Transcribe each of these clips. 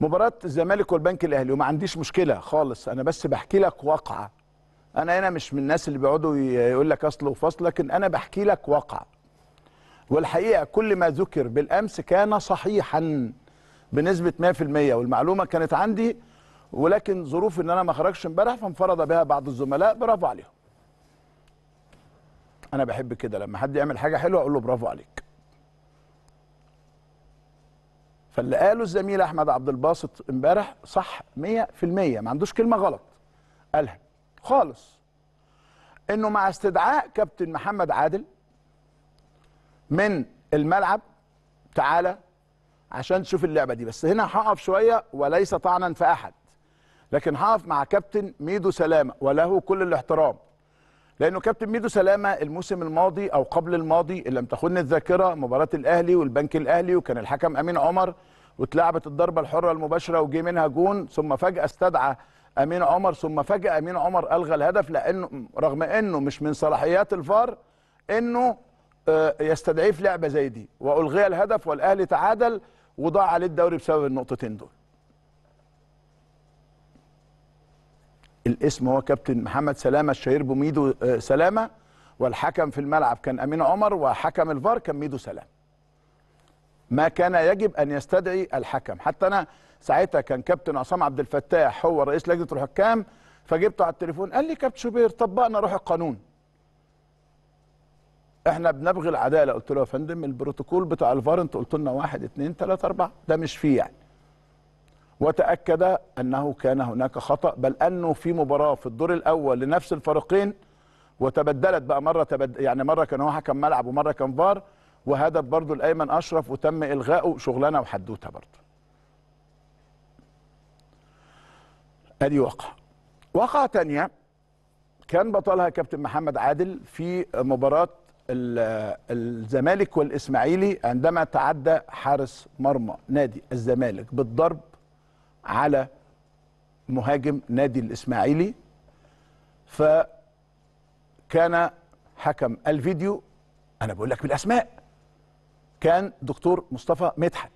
مباراه الزمالك والبنك الاهلي وما عنديش مشكله خالص انا بس بحكي لك واقعه انا هنا مش من الناس اللي بيقعدوا يقول لك اصل وفصل لكن انا بحكي لك واقعه والحقيقه كل ما ذكر بالامس كان صحيحا بنسبه 100% والمعلومه كانت عندي ولكن ظروف ان انا ما خرجش امبارح فانفرض بها بعض الزملاء برافو عليهم انا بحب كده لما حد يعمل حاجه حلوه اقول له برافو عليك فاللي قاله الزميل احمد عبد الباسط امبارح صح 100% ما عندوش كلمه غلط قالها خالص انه مع استدعاء كابتن محمد عادل من الملعب تعالى عشان تشوف اللعبه دي بس هنا هقف شويه وليس طعنا في احد لكن هقف مع كابتن ميدو سلامه وله كل الاحترام لانه كابتن ميدو سلامه الموسم الماضي او قبل الماضي اللي لم تخن الذاكره مباراه الاهلي والبنك الاهلي وكان الحكم امين عمر واتلعبت الضربه الحره المباشره وجي منها جون ثم فجاه استدعى امين عمر ثم فجاه امين عمر الغى الهدف لانه رغم انه مش من صلاحيات الفار انه آه، يستدعيه في لعبه زي دي والغي الهدف والاهلي تعادل وضاع عليه الدوري بسبب النقطتين دول الاسم هو كابتن محمد سلامه الشهير بميدو آه، سلامه والحكم في الملعب كان امين عمر وحكم الفار كان ميدو سلام ما كان يجب ان يستدعي الحكم حتى انا ساعتها كان كابتن عصام عبد الفتاح هو رئيس لجنه الحكام فجبته على التليفون قال لي كابتن شوبير طبقنا روح القانون. احنا بنبغي العداله قلت له يا فندم البروتوكول بتاع الفار انت قلت لنا 1 2 3 4 ده مش فيه يعني. وتأكد أنه كان هناك خطأ بل أنه في مباراة في الدور الأول لنفس الفريقين وتبدلت بقى مرة تبد... يعني مرة كان هو حكم ملعب ومرة كان فار وهدف برضه الأيمن أشرف وتم إلغائه شغلانة وحدوتة برضه. أدي واقع واقعة تانية كان بطلها كابتن محمد عادل في مباراة الزمالك والإسماعيلي عندما تعدى حارس مرمى نادي الزمالك بالضرب على مهاجم نادي الاسماعيلي فكان حكم الفيديو انا بقول لك بالاسماء كان دكتور مصطفى مدحت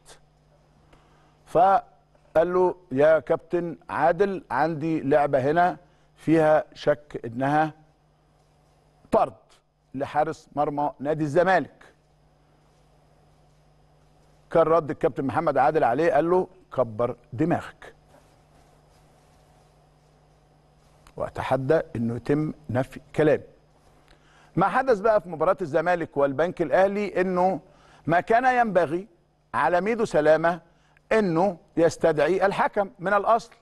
فقال له يا كابتن عادل عندي لعبه هنا فيها شك انها طرد لحارس مرمى نادي الزمالك كان رد الكابتن محمد عادل عليه قال له كبر دماغك واتحدى انه يتم نفي كلامي ما حدث بقى في مباراه الزمالك والبنك الاهلي انه ما كان ينبغي على ميدو سلامه انه يستدعي الحكم من الاصل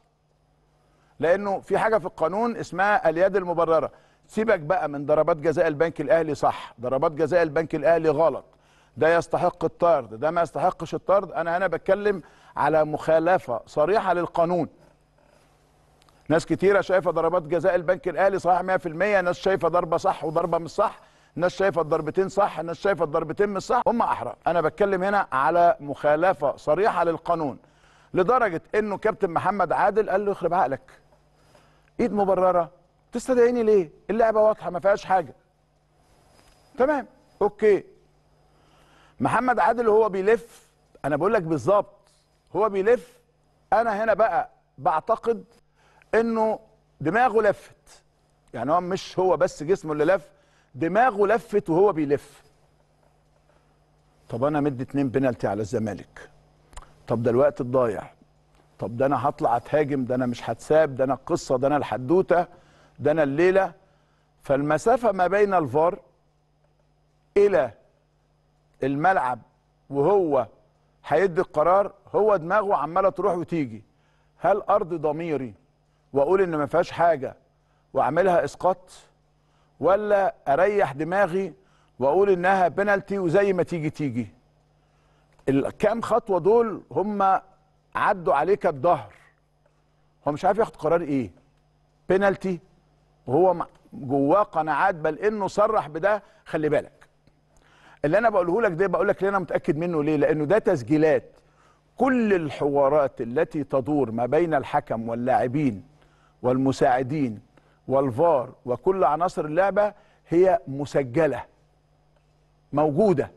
لانه في حاجه في القانون اسمها اليد المبرره سيبك بقى من ضربات جزاء البنك الاهلي صح ضربات جزاء البنك الاهلي غلط ده يستحق الطرد ده ما يستحقش الطرد انا هنا بتكلم على مخالفه صريحه للقانون ناس كتيره شايفه ضربات جزاء البنك الاهلي صحيح 100% ناس شايفه ضربه صح وضربه مش صح ناس شايفه الضربتين صح ناس شايفه الضربتين مش صح هم أحرار انا بتكلم هنا على مخالفه صريحه للقانون لدرجه انه كابتن محمد عادل قال له يخرب عقلك ايد مبرره تستدعيني ليه اللعبه واضحه ما فيهاش حاجه تمام اوكي محمد عادل وهو بيلف انا بقول لك بالظبط هو بيلف انا هنا بقى بعتقد انه دماغه لفت يعني هو مش هو بس جسمه اللي لف دماغه لفت وهو بيلف طب انا مدي اتنين بنالتي على الزمالك طب ده الوقت الضايع طب ده انا هطلع اتهاجم ده انا مش هتساب ده انا القصه ده انا الحدوته ده انا الليله فالمسافه ما بين الفار الى الملعب وهو هيدي القرار هو دماغه عماله تروح وتيجي هل ارض ضميري واقول ان ما فيهاش حاجه واعملها اسقاط ولا اريح دماغي واقول انها بنالتي وزي ما تيجي تيجي الكام خطوه دول هم عدوا عليك الظهر هو مش عارف ياخد قرار ايه بنالتي وهو جواه قناعات بل انه صرح بده خلي بالك اللي انا بقوله لك ده بقول لك ليه انا متاكد منه ليه لانه ده تسجيلات كل الحوارات التي تدور ما بين الحكم واللاعبين والمساعدين والفار وكل عناصر اللعبه هي مسجله موجوده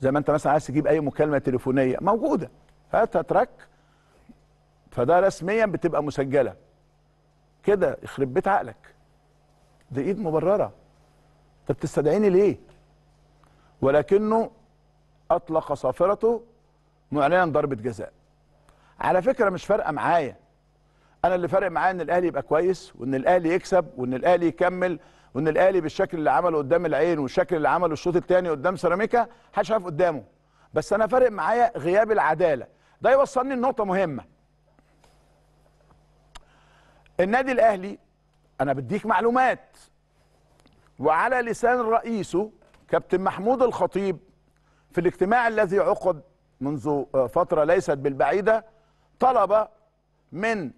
زي ما انت مثلا عايز تجيب اي مكالمه تليفونيه موجوده هاتها تراك فده رسميا بتبقى مسجله كده يخرب بيت عقلك ده ايد مبرره انت بتستدعيني ليه ولكنه اطلق صافرته معلنا ضربه جزاء على فكره مش فارقه معايا انا اللي فارق معايا ان الاهلي يبقى كويس وان الاهلي يكسب وان الاهلي يكمل وان الاهلي بالشكل اللي عمله قدام العين والشكل اللي عمله الشوط الثاني قدام سيراميكا حدش عارف قدامه بس انا فارق معايا غياب العداله ده يوصلني لنقطه مهمه النادي الاهلي انا بديك معلومات وعلى لسان رئيسه كابتن محمود الخطيب في الاجتماع الذي عقد منذ فترة ليست بالبعيدة طلب من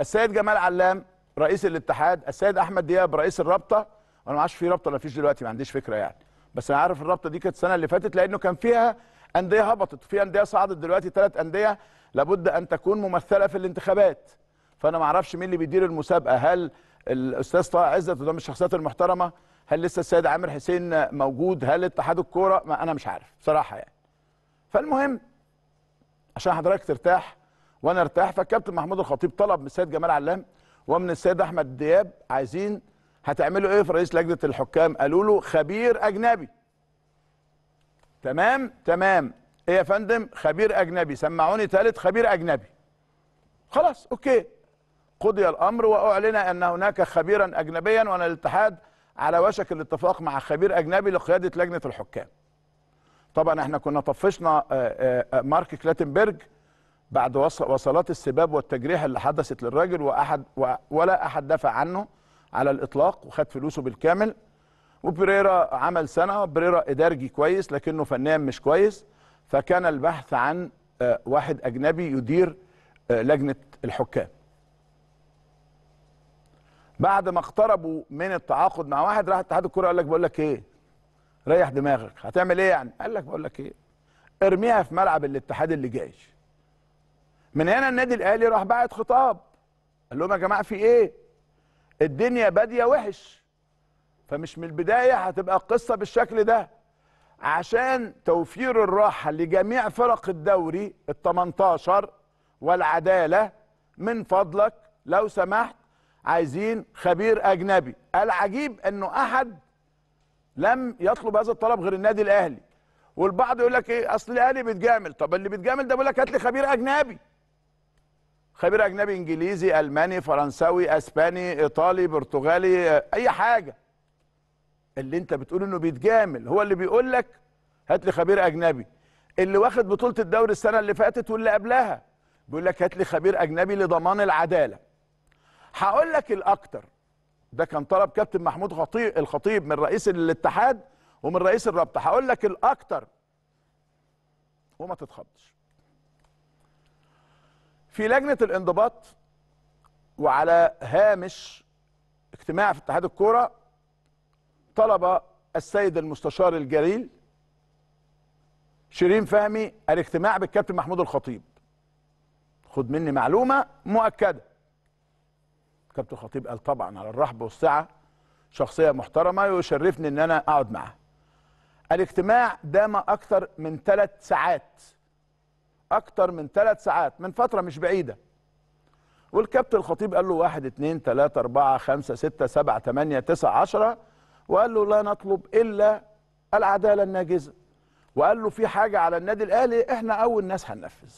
السيد جمال علام رئيس الاتحاد السيد احمد دياب رئيس الرابطه انا ما اعرفش في رابطه ولا فيش دلوقتي ما عنديش فكره يعني بس انا عارف الرابطه دي كانت السنه اللي فاتت لانه كان فيها انديه هبطت في انديه صعدت دلوقتي ثلاث انديه لابد ان تكون ممثله في الانتخابات فانا ما اعرفش مين اللي بيدير المسابقه هل الاستاذ طه عزت وده من الشخصيات المحترمه هل لسه السيد عامر حسين موجود هل اتحاد الكوره ما انا مش عارف بصراحه يعني فالمهم عشان حضرتك ترتاح وانا ارتاح فالكابتن محمود الخطيب طلب من السيد جمال علام ومن السيد احمد دياب عايزين هتعملوا ايه في رئيس لجنه الحكام قالوا له خبير اجنبي تمام تمام ايه يا فندم خبير اجنبي سمعوني ثالث خبير اجنبي خلاص اوكي قضي الامر واعلن ان هناك خبيرا اجنبيا وان الاتحاد على وشك الاتفاق مع خبير اجنبي لقياده لجنه الحكام طبعا احنا كنا طفشنا آه، آه، آه، مارك كلاتنبرج بعد وصلات السباب والتجريح اللي حدثت للراجل واحد ولا احد دفع عنه على الاطلاق وخد فلوسه بالكامل وبريرا عمل سنه بريرا ادارجي كويس لكنه فنيا مش كويس فكان البحث عن واحد اجنبي يدير لجنه الحكام بعد ما اقتربوا من التعاقد مع واحد راح اتحاد الكوره قال لك بقول لك ايه ريح دماغك هتعمل ايه يعني قال لك بقول لك ايه ارميها في ملعب الاتحاد اللي جاي من هنا النادي الاهلي راح باعت خطاب قال لهم يا جماعه في ايه الدنيا باديه وحش فمش من البدايه هتبقى القصه بالشكل ده عشان توفير الراحه لجميع فرق الدوري ال 18 والعداله من فضلك لو سمحت عايزين خبير اجنبي العجيب انه احد لم يطلب هذا الطلب غير النادي الاهلي والبعض يقول لك ايه اصل الاهلي بيتجامل طب اللي بيتجامل ده بيقول لك هات لي خبير اجنبي خبير اجنبي انجليزي الماني فرنساوي اسباني ايطالي برتغالي اي حاجه اللي انت بتقول انه بيتجامل هو اللي بيقول لك هات لي خبير اجنبي اللي واخد بطوله الدوري السنه اللي فاتت واللي قبلها بيقول لك هات لي خبير اجنبي لضمان العداله هقول لك الاكتر ده كان طلب كابتن محمود خطيب الخطيب من رئيس الاتحاد ومن رئيس الرابطه هقول لك الاكتر وما تتخضش في لجنه الانضباط وعلى هامش اجتماع في اتحاد الكوره طلب السيد المستشار الجليل شيرين فهمي الاجتماع بالكابتن محمود الخطيب خد مني معلومه مؤكده كابتن خطيب قال طبعا على الرحب والسعه شخصيه محترمه يشرفني ان انا اقعد معاه الاجتماع دام اكثر من ثلاث ساعات اكثر من ثلاث ساعات من فتره مش بعيده والكابتن الخطيب قال له واحد اثنين ثلاثه اربعه خمسه سته سبعه ثمانيه تسعه عشره وقال له لا نطلب الا العداله الناجزه وقال له في حاجه على النادي الاهلي احنا اول ناس هننفذ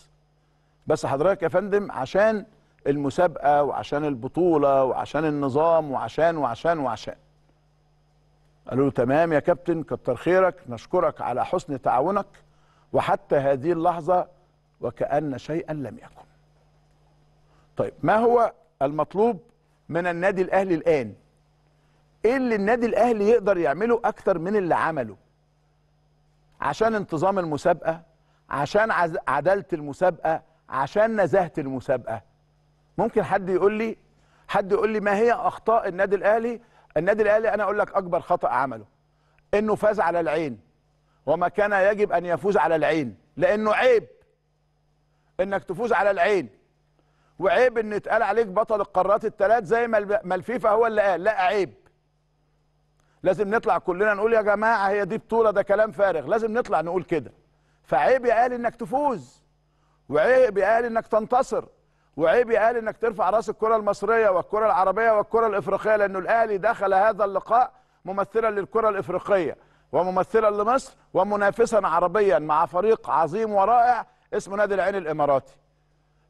بس حضرتك يا فندم عشان المسابقه وعشان البطوله وعشان النظام وعشان وعشان وعشان قالوا له تمام يا كابتن كتر خيرك نشكرك على حسن تعاونك وحتى هذه اللحظه وكأن شيئا لم يكن طيب ما هو المطلوب من النادي الاهلي الان ايه اللي النادي الاهلي يقدر يعمله اكتر من اللي عمله عشان انتظام المسابقه عشان عداله المسابقه عشان نزاهه المسابقه ممكن حد يقول لي حد يقول لي ما هي اخطاء النادي الاهلي النادي الاهلي انا اقول لك اكبر خطا عمله انه فاز على العين وما كان يجب ان يفوز على العين لانه عيب انك تفوز على العين وعيب ان يتقال عليك بطل القارات الثلاث زي ما الفيفا هو اللي قال لا عيب لازم نطلع كلنا نقول يا جماعه هي دي بطوله ده كلام فارغ لازم نطلع نقول كده فعيب يا اهلي انك تفوز وعيب يا اهلي انك تنتصر وعيب قال انك ترفع راس الكره المصريه والكره العربيه والكره الافريقيه لانه الاهلي دخل هذا اللقاء ممثلا للكره الافريقيه وممثلا لمصر ومنافسا عربيا مع فريق عظيم ورائع اسمه نادي العين الاماراتي.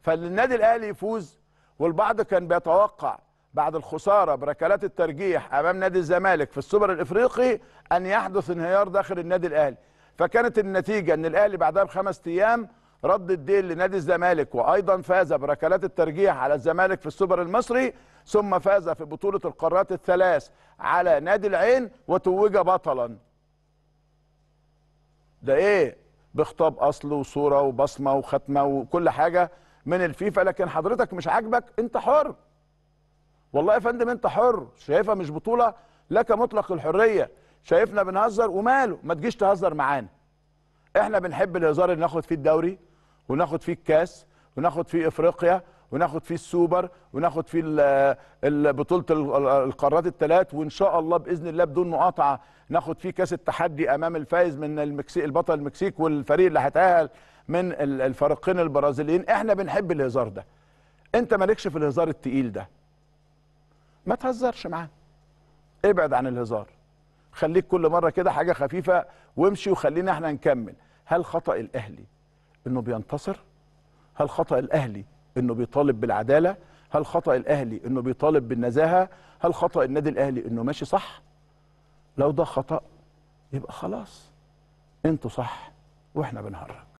فالنادي الاهلي يفوز والبعض كان بيتوقع بعد الخساره بركلات الترجيح امام نادي الزمالك في السوبر الافريقي ان يحدث انهيار داخل النادي الاهلي. فكانت النتيجه ان الاهلي بعدها بخمس ايام رد الدين لنادي الزمالك وايضا فاز بركلات الترجيح على الزمالك في السوبر المصري ثم فاز في بطوله القارات الثلاث على نادي العين وتوج بطلا ده ايه بخطاب اصل وصوره وبصمه وختمه وكل حاجه من الفيفا لكن حضرتك مش عاجبك انت حر والله يا فندم انت حر شايفها مش بطوله لك مطلق الحريه شايفنا بنهزر وماله ما تجيش تهزر معانا احنا بنحب الهزار اللي ناخد فيه الدوري وناخد فيه الكاس وناخد فيه افريقيا وناخد فيه السوبر وناخد فيه بطوله القارات الثلاث وان شاء الله باذن الله بدون مقاطعه ناخد فيه كاس التحدي امام الفائز من المكسيك البطل المكسيك والفريق اللي هيتاهل من الفريقين البرازيليين احنا بنحب الهزار ده انت مالكش في الهزار التقيل ده ما تهزرش معاه ابعد عن الهزار خليك كل مره كده حاجه خفيفه وامشي وخلينا احنا نكمل هل خطا الاهلي انه بينتصر هل خطا الاهلي انه بيطالب بالعداله هل خطا الاهلي انه بيطالب بالنزاهه هل خطا النادي الاهلي انه ماشي صح لو ده خطا يبقى خلاص انتوا صح واحنا بنهرج